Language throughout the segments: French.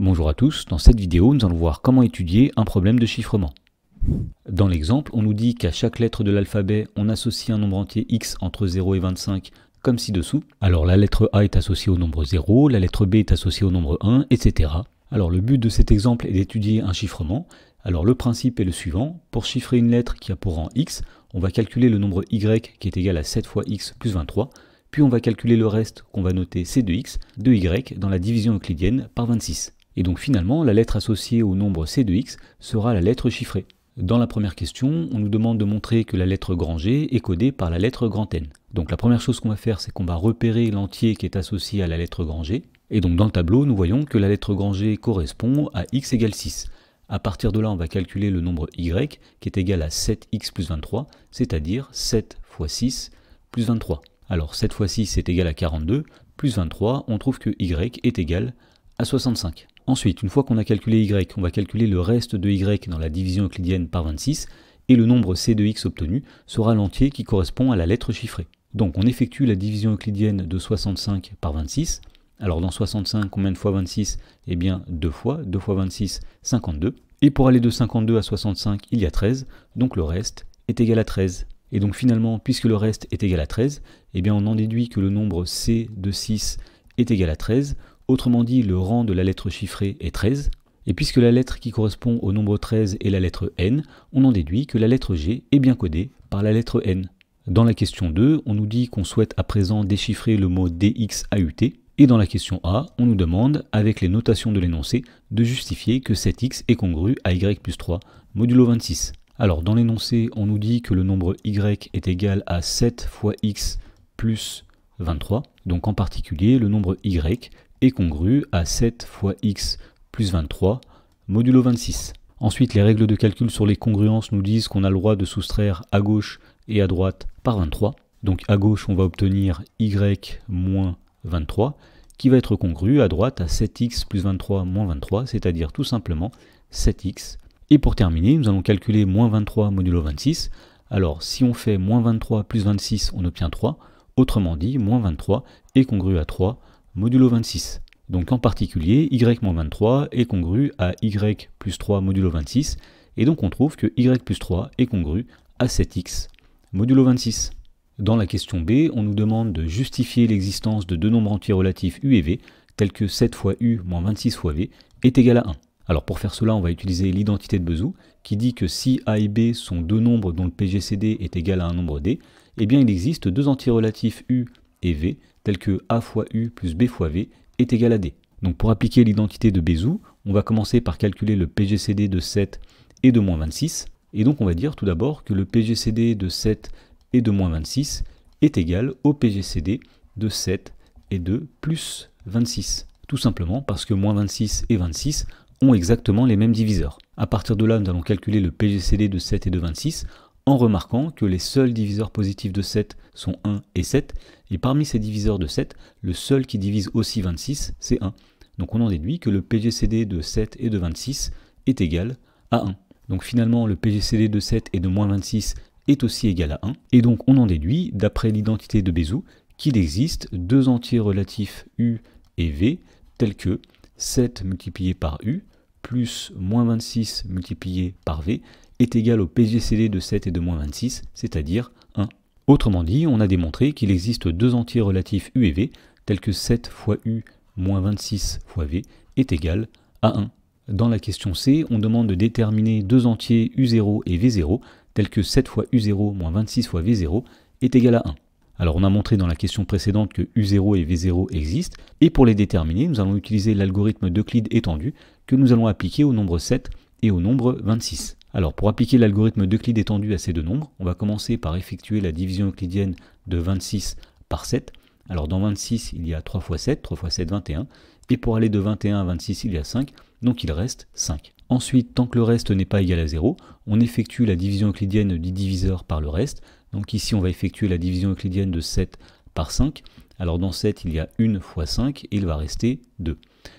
Bonjour à tous, dans cette vidéo nous allons voir comment étudier un problème de chiffrement. Dans l'exemple, on nous dit qu'à chaque lettre de l'alphabet, on associe un nombre entier x entre 0 et 25 comme ci-dessous. Alors la lettre A est associée au nombre 0, la lettre B est associée au nombre 1, etc. Alors le but de cet exemple est d'étudier un chiffrement. Alors le principe est le suivant, pour chiffrer une lettre qui a pour rang x, on va calculer le nombre y qui est égal à 7 fois x plus 23, puis on va calculer le reste qu'on va noter c de x de y dans la division euclidienne par 26. Et donc finalement, la lettre associée au nombre C de x sera la lettre chiffrée. Dans la première question, on nous demande de montrer que la lettre grand G est codée par la lettre grand N. Donc la première chose qu'on va faire, c'est qu'on va repérer l'entier qui est associé à la lettre grand G. Et donc dans le tableau, nous voyons que la lettre grand G correspond à x égale 6. A partir de là, on va calculer le nombre y qui est égal à 7x plus 23, c'est-à-dire 7 fois 6 plus 23. Alors 7 fois 6 est égal à 42, plus 23, on trouve que y est égal à 65. Ensuite, une fois qu'on a calculé y, on va calculer le reste de y dans la division euclidienne par 26, et le nombre c de x obtenu sera l'entier qui correspond à la lettre chiffrée. Donc on effectue la division euclidienne de 65 par 26. Alors dans 65, combien de fois 26 Eh bien 2 fois, 2 fois 26, 52. Et pour aller de 52 à 65, il y a 13, donc le reste est égal à 13. Et donc finalement, puisque le reste est égal à 13, eh bien on en déduit que le nombre c de 6 est égal à 13, Autrement dit, le rang de la lettre chiffrée est 13. Et puisque la lettre qui correspond au nombre 13 est la lettre N, on en déduit que la lettre G est bien codée par la lettre N. Dans la question 2, on nous dit qu'on souhaite à présent déchiffrer le mot DXAUT. Et dans la question A, on nous demande, avec les notations de l'énoncé, de justifier que cet x est congru à y plus 3, modulo 26. Alors dans l'énoncé, on nous dit que le nombre y est égal à 7 fois x plus 23. Donc en particulier, le nombre y est congrue à 7 fois x plus 23 modulo 26. Ensuite, les règles de calcul sur les congruences nous disent qu'on a le droit de soustraire à gauche et à droite par 23. Donc à gauche, on va obtenir y moins 23, qui va être congru à droite à 7x plus 23 moins 23, c'est-à-dire tout simplement 7x. Et pour terminer, nous allons calculer moins 23 modulo 26. Alors si on fait moins 23 plus 26, on obtient 3. Autrement dit, moins 23 est congru à 3 modulo 26. Donc en particulier, y-23 est congru à y plus 3 modulo 26, et donc on trouve que y plus 3 est congru à 7x modulo 26. Dans la question B, on nous demande de justifier l'existence de deux nombres entiers relatifs u et v, tels que 7 fois u moins 26 fois v est égal à 1. Alors pour faire cela, on va utiliser l'identité de Bezout, qui dit que si a et b sont deux nombres dont le PGCD est égal à un nombre d, eh bien il existe deux entiers relatifs u et v que a fois u plus b fois v est égal à d. Donc pour appliquer l'identité de Bézout, on va commencer par calculer le PGCD de 7 et de moins 26. Et donc on va dire tout d'abord que le PGCD de 7 et de moins 26 est égal au PGCD de 7 et de plus 26. Tout simplement parce que moins 26 et 26 ont exactement les mêmes diviseurs. A partir de là, nous allons calculer le PGCD de 7 et de 26 en remarquant que les seuls diviseurs positifs de 7 sont 1 et 7, et parmi ces diviseurs de 7, le seul qui divise aussi 26, c'est 1. Donc on en déduit que le PGCD de 7 et de 26 est égal à 1. Donc finalement, le PGCD de 7 et de moins 26 est aussi égal à 1, et donc on en déduit, d'après l'identité de Bézout, qu'il existe deux entiers relatifs U et V, tels que 7 multiplié par U, plus moins 26 multiplié par V, est égal au PGCD de 7 et de moins 26, c'est-à-dire 1. Autrement dit, on a démontré qu'il existe deux entiers relatifs U et V, tels que 7 fois U moins 26 fois V est égal à 1. Dans la question C, on demande de déterminer deux entiers U0 et V0, tels que 7 fois U0 moins 26 fois V0 est égal à 1. Alors on a montré dans la question précédente que U0 et V0 existent, et pour les déterminer, nous allons utiliser l'algorithme d'Euclide étendu que nous allons appliquer au nombre 7 et au nombre 26. Alors pour appliquer l'algorithme d'Euclide étendu à ces deux nombres, on va commencer par effectuer la division euclidienne de 26 par 7. Alors dans 26, il y a 3 fois 7, 3 fois 7, 21. Et pour aller de 21 à 26, il y a 5, donc il reste 5. Ensuite, tant que le reste n'est pas égal à 0, on effectue la division euclidienne du diviseur par le reste. Donc ici, on va effectuer la division euclidienne de 7 par 5. Alors dans 7, il y a 1 fois 5 et il va rester 2.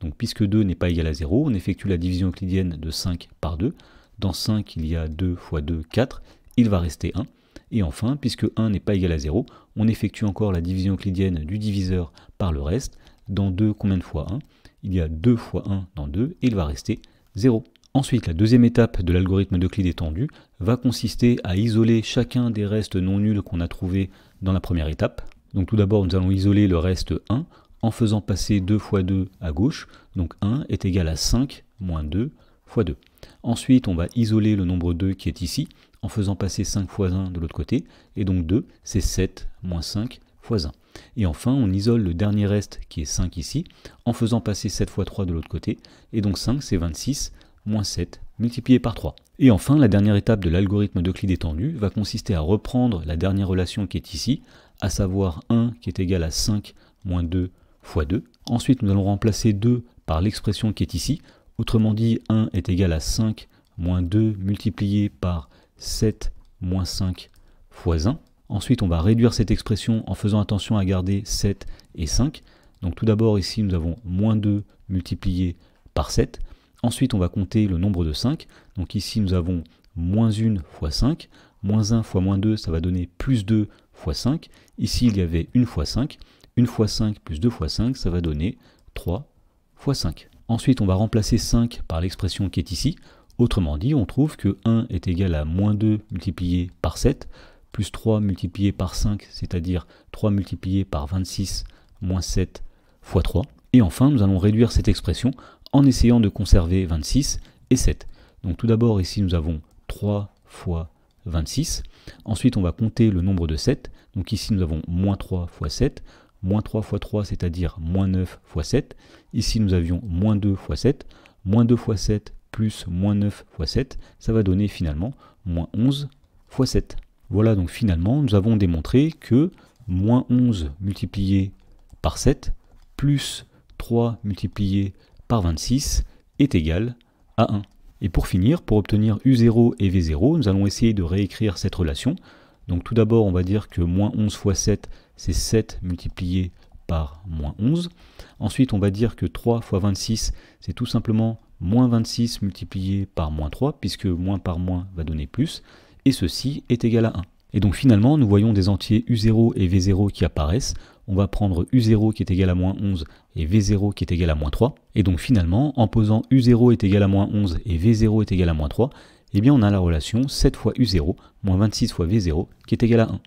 Donc puisque 2 n'est pas égal à 0, on effectue la division euclidienne de 5 par 2. Dans 5, il y a 2 fois 2, 4. Il va rester 1. Et enfin, puisque 1 n'est pas égal à 0, on effectue encore la division euclidienne du diviseur par le reste. Dans 2, combien de fois 1 Il y a 2 fois 1 dans 2 et il va rester 0. Ensuite, la deuxième étape de l'algorithme de Euclid étendu va consister à isoler chacun des restes non nuls qu'on a trouvés dans la première étape. Donc tout d'abord, nous allons isoler le reste 1 en faisant passer 2 fois 2 à gauche. Donc 1 est égal à 5 moins 2 fois 2. Ensuite, on va isoler le nombre 2 qui est ici, en faisant passer 5 fois 1 de l'autre côté, et donc 2, c'est 7 moins 5 fois 1. Et enfin, on isole le dernier reste qui est 5 ici, en faisant passer 7 fois 3 de l'autre côté, et donc 5 c'est 26 moins 7 multiplié par 3. Et enfin, la dernière étape de l'algorithme de d'Euclide étendu va consister à reprendre la dernière relation qui est ici, à savoir 1 qui est égal à 5 moins 2 fois 2. Ensuite, nous allons remplacer 2 par l'expression qui est ici, Autrement dit, 1 est égal à 5 moins 2 multiplié par 7 moins 5 fois 1. Ensuite, on va réduire cette expression en faisant attention à garder 7 et 5. Donc tout d'abord, ici, nous avons moins 2 multiplié par 7. Ensuite, on va compter le nombre de 5. Donc ici, nous avons moins 1 fois 5. Moins 1 fois moins 2, ça va donner plus 2 fois 5. Ici, il y avait 1 fois 5. 1 fois 5 plus 2 fois 5, ça va donner 3 fois 5. Ensuite, on va remplacer 5 par l'expression qui est ici. Autrement dit, on trouve que 1 est égal à moins 2 multiplié par 7, plus 3 multiplié par 5, c'est-à-dire 3 multiplié par 26, moins 7 fois 3. Et enfin, nous allons réduire cette expression en essayant de conserver 26 et 7. Donc tout d'abord, ici, nous avons 3 fois 26. Ensuite, on va compter le nombre de 7. Donc ici, nous avons moins 3 fois 7 moins 3 fois 3, c'est-à-dire moins 9 fois 7. Ici, nous avions moins 2 fois 7. Moins 2 fois 7 plus moins 9 fois 7, ça va donner finalement moins 11 fois 7. Voilà, donc finalement, nous avons démontré que moins 11 multiplié par 7 plus 3 multiplié par 26 est égal à 1. Et pour finir, pour obtenir U0 et V0, nous allons essayer de réécrire cette relation donc tout d'abord, on va dire que moins 11 fois 7, c'est 7 multiplié par moins 11. Ensuite, on va dire que 3 fois 26, c'est tout simplement moins 26 multiplié par moins 3, puisque moins par moins va donner plus, et ceci est égal à 1. Et donc finalement, nous voyons des entiers U0 et V0 qui apparaissent. On va prendre U0 qui est égal à moins 11 et V0 qui est égal à moins 3. Et donc finalement, en posant U0 est égal à moins 11 et V0 est égal à moins 3, eh bien on a la relation 7 fois U0 moins 26 fois V0 qui est égale à 1.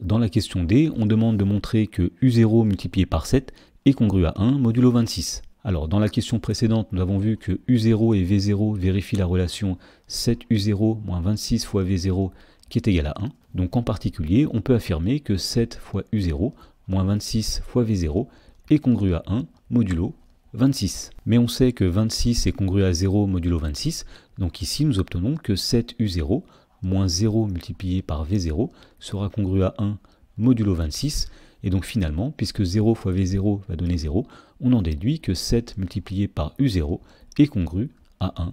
Dans la question D, on demande de montrer que U0 multiplié par 7 est congru à 1 modulo 26. Alors dans la question précédente, nous avons vu que U0 et V0 vérifient la relation 7U0 moins 26 fois V0 qui est égale à 1. Donc en particulier, on peut affirmer que 7 fois U0 moins 26 fois V0 est congru à 1 modulo 26. Mais on sait que 26 est congru à 0 modulo 26, donc ici, nous obtenons que 7U0 moins 0 multiplié par V0 sera congru à 1 modulo 26. Et donc finalement, puisque 0 fois V0 va donner 0, on en déduit que 7 multiplié par U0 est congru à 1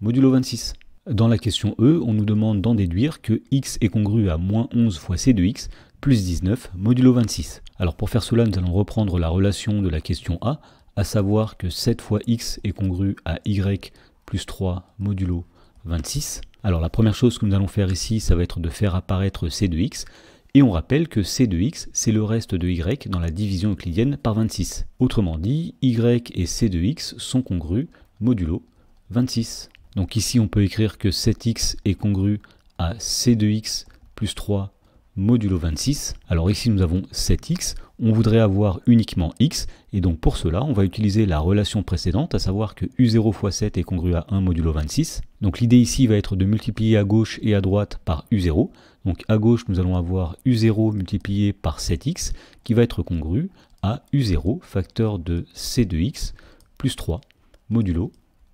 modulo 26. Dans la question E, on nous demande d'en déduire que x est congru à moins 11 fois c de x plus 19 modulo 26. Alors pour faire cela, nous allons reprendre la relation de la question A, à savoir que 7 fois x est congru à y plus 3 modulo 26. Alors la première chose que nous allons faire ici, ça va être de faire apparaître C 2 x. Et on rappelle que C 2 x, c'est le reste de y dans la division euclidienne par 26. Autrement dit, y et C 2 x sont congrus modulo 26. Donc ici, on peut écrire que 7x est congru à C 2 x plus 3 modulo 26. Alors ici nous avons 7x, on voudrait avoir uniquement x, et donc pour cela on va utiliser la relation précédente, à savoir que u0 fois 7 est congru à 1 modulo 26. Donc l'idée ici va être de multiplier à gauche et à droite par u0. Donc à gauche nous allons avoir u0 multiplié par 7x, qui va être congru à u0 facteur de c de x plus 3 modulo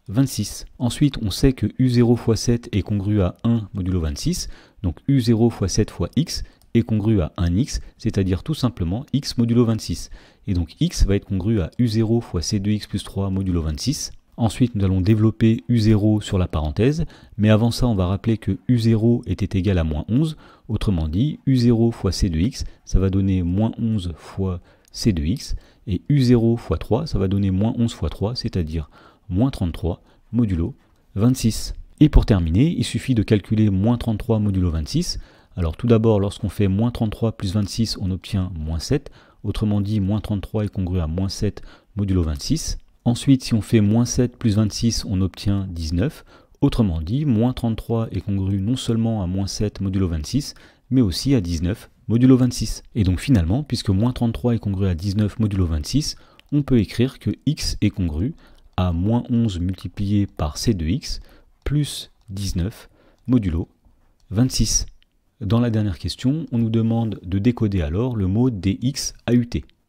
26. Ensuite, on sait que u0 fois 7 est congru à 1 modulo 26, donc U0 fois 7 fois X est congru à 1X, c'est-à-dire tout simplement X modulo 26. Et donc X va être congru à U0 fois C2X plus 3 modulo 26. Ensuite, nous allons développer U0 sur la parenthèse, mais avant ça, on va rappeler que U0 était égal à moins 11. Autrement dit, U0 fois C2X, ça va donner moins 11 fois C2X, et U0 fois 3, ça va donner moins 11 fois 3, c'est-à-dire moins 33 modulo 26. Et pour terminer, il suffit de calculer moins 33 modulo 26. Alors tout d'abord, lorsqu'on fait moins 33 plus 26, on obtient moins 7. Autrement dit, moins 33 est congru à moins 7 modulo 26. Ensuite, si on fait moins 7 plus 26, on obtient 19. Autrement dit, moins 33 est congru non seulement à moins 7 modulo 26, mais aussi à 19 modulo 26. Et donc finalement, puisque moins 33 est congru à 19 modulo 26, on peut écrire que x est congru à moins 11 multiplié par c de x, plus 19 modulo 26. Dans la dernière question, on nous demande de décoder alors le mot ut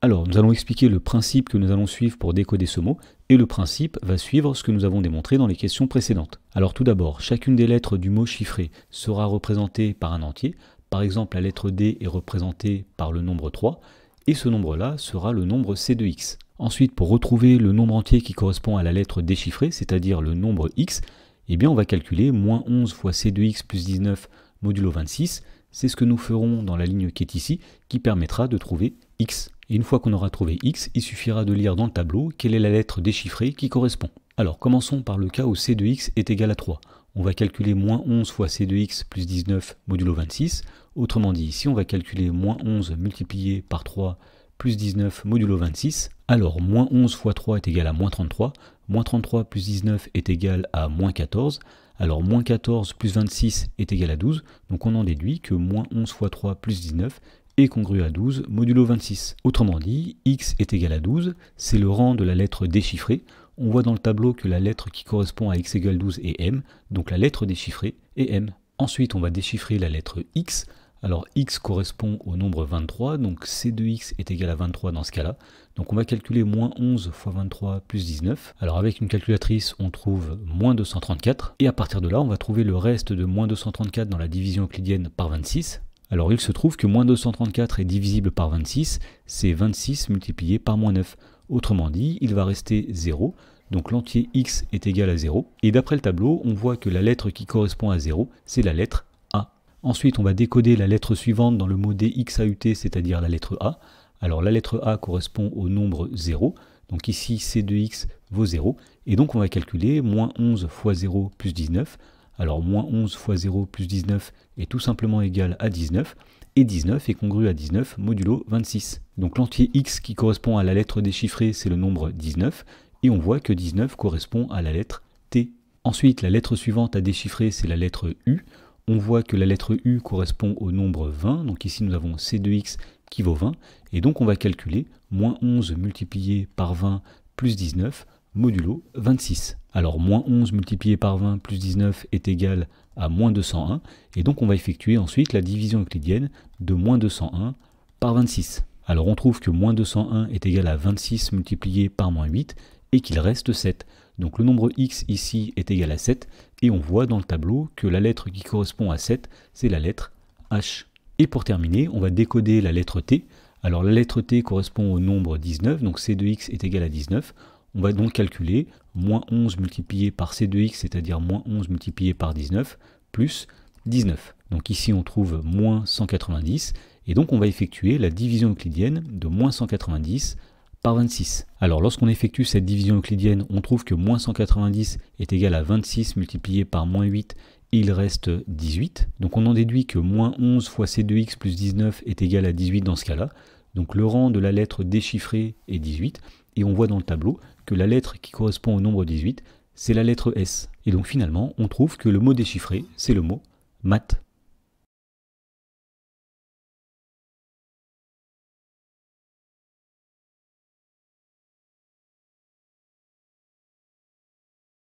Alors, nous allons expliquer le principe que nous allons suivre pour décoder ce mot, et le principe va suivre ce que nous avons démontré dans les questions précédentes. Alors tout d'abord, chacune des lettres du mot chiffré sera représentée par un entier, par exemple la lettre D est représentée par le nombre 3, et ce nombre-là sera le nombre C de x. Ensuite, pour retrouver le nombre entier qui correspond à la lettre déchiffrée, c'est-à-dire le nombre x, eh bien on va calculer moins 11 fois c 2 x plus 19 modulo 26. C'est ce que nous ferons dans la ligne qui est ici, qui permettra de trouver x. Et une fois qu'on aura trouvé x, il suffira de lire dans le tableau quelle est la lettre déchiffrée qui correspond. Alors commençons par le cas où c de x est égal à 3. On va calculer moins 11 fois c 2 x plus 19 modulo 26. Autrement dit, ici on va calculer moins 11 multiplié par 3 plus 19 modulo 26. Alors moins 11 fois 3 est égal à moins 33 moins 33 plus 19 est égal à moins 14. Alors moins 14 plus 26 est égal à 12. Donc on en déduit que moins 11 fois 3 plus 19 est congru à 12 modulo 26. Autrement dit, x est égal à 12, c'est le rang de la lettre déchiffrée. On voit dans le tableau que la lettre qui correspond à x égale 12 est m, donc la lettre déchiffrée est m. Ensuite, on va déchiffrer la lettre x. Alors x correspond au nombre 23, donc c 2 x est égal à 23 dans ce cas-là. Donc on va calculer moins 11 fois 23 plus 19. Alors avec une calculatrice, on trouve moins 234. Et à partir de là, on va trouver le reste de moins 234 dans la division euclidienne par 26. Alors il se trouve que moins 234 est divisible par 26, c'est 26 multiplié par moins 9. Autrement dit, il va rester 0, donc l'entier x est égal à 0. Et d'après le tableau, on voit que la lettre qui correspond à 0, c'est la lettre A. Ensuite, on va décoder la lettre suivante dans le mot DXAUT, c'est-à-dire la lettre A. Alors la lettre A correspond au nombre 0, donc ici C 2 x vaut 0, et donc on va calculer moins 11 fois 0 plus 19, alors moins 11 fois 0 plus 19 est tout simplement égal à 19, et 19 est congru à 19 modulo 26. Donc l'entier x qui correspond à la lettre déchiffrée, c'est le nombre 19, et on voit que 19 correspond à la lettre T. Ensuite, la lettre suivante à déchiffrer, c'est la lettre U. On voit que la lettre U correspond au nombre 20, donc ici nous avons C 2 x qui vaut 20. Et donc on va calculer moins 11 multiplié par 20 plus 19 modulo 26. Alors moins 11 multiplié par 20 plus 19 est égal à moins 201. Et donc on va effectuer ensuite la division euclidienne de moins 201 par 26. Alors on trouve que moins 201 est égal à 26 multiplié par moins 8 et qu'il reste 7. Donc le nombre x ici est égal à 7 et on voit dans le tableau que la lettre qui correspond à 7, c'est la lettre h. Et pour terminer, on va décoder la lettre T. Alors la lettre T correspond au nombre 19, donc C 2 x est égal à 19. On va donc calculer moins 11 multiplié par C 2 x, c'est-à-dire moins 11 multiplié par 19, plus 19. Donc ici on trouve moins 190, et donc on va effectuer la division euclidienne de moins 190 par 26. Alors lorsqu'on effectue cette division euclidienne, on trouve que moins 190 est égal à 26 multiplié par moins 8 il reste 18. Donc on en déduit que moins 11 fois C2x plus 19 est égal à 18 dans ce cas-là. Donc le rang de la lettre déchiffrée est 18. Et on voit dans le tableau que la lettre qui correspond au nombre 18, c'est la lettre S. Et donc finalement, on trouve que le mot déchiffré, c'est le mot MAT.